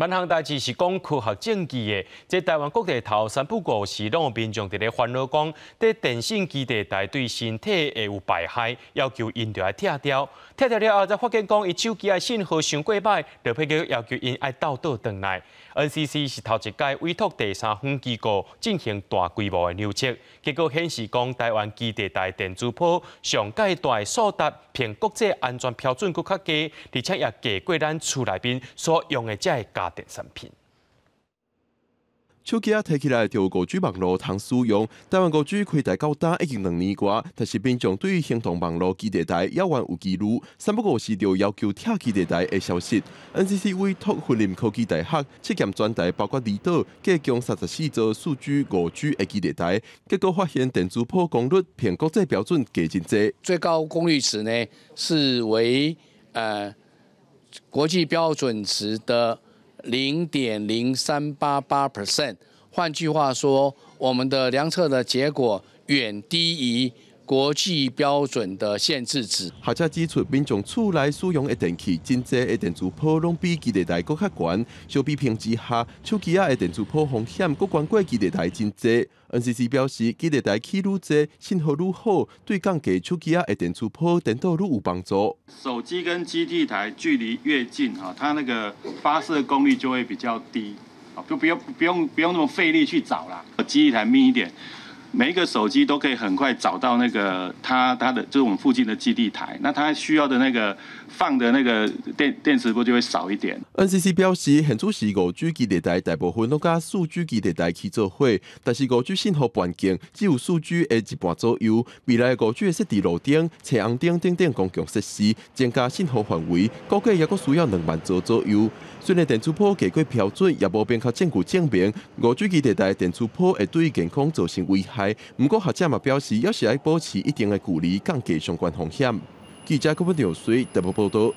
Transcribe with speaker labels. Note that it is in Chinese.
Speaker 1: 闽行代志是讲科学证据的，即台湾各地头三不过是两岸民众伫咧烦恼讲，对电信基地台对身体会有排害，要求因着来拆掉。拆掉了后，才发现讲伊手机诶信号伤过歹，着批叫要求因爱倒倒转来。NCC 是头一届委托第三方机构进行大规模诶抽测，结果显示讲台湾基地台电磁波上阶段数值凭国际安全标准搁较低，而且也低过咱厝内边所用诶遮个家。电三品。
Speaker 2: 手机啊，提起来，就五 G 网络通使用，台湾五 G 开台到单已经两年挂，但是民众对于行动网络基地台要有记录，三不五时就要求拆基地台的消息。NCC 委托云林科技大学七验专台，包括离岛、加共三十四座数据五 G 基地台，结果发现电主破功率偏国际标准低真济。最高功率值呢，
Speaker 3: 是为呃国际标准值的。零点零三八八 percent，换句话说，我们的量测的结果远低于。国际标准的限制值。
Speaker 2: 而且指出，民众厝内使用的电器，真在的电磁波浪比基地台高较远。相比平之下，手机啊，的电磁波风险，各关过基地台真济。NCC 表示，基地台器愈济，信号愈好，对降低手机啊的电磁波，等到愈有帮助。
Speaker 4: 手机跟基地台距离越近啊，它那个发射功率就会比较低啊，就不用不用不用那么费力去找啦。基地台密一点。每一个手机都可以很快找到那个它它的就是我们附近的基地台，那它需要的那个放的那个电电池波就会少一点
Speaker 2: ？NCC 表示，现租是五 G 基地台，大部分都加数据基地台去做会，但是五 G 信号半径只有数据的一半左右。未来五 G 的设在楼顶、车红顶等等公共设施，增加信号范围，估计也够需要两万座左右。虽然电磁波经过标准，也无变较证据证明五 G 基地台电磁波会对健康造成危害。唔过学者嘛表示，要是要保持一定的距离，降低相关风险。记者郭文亮先獨步报道。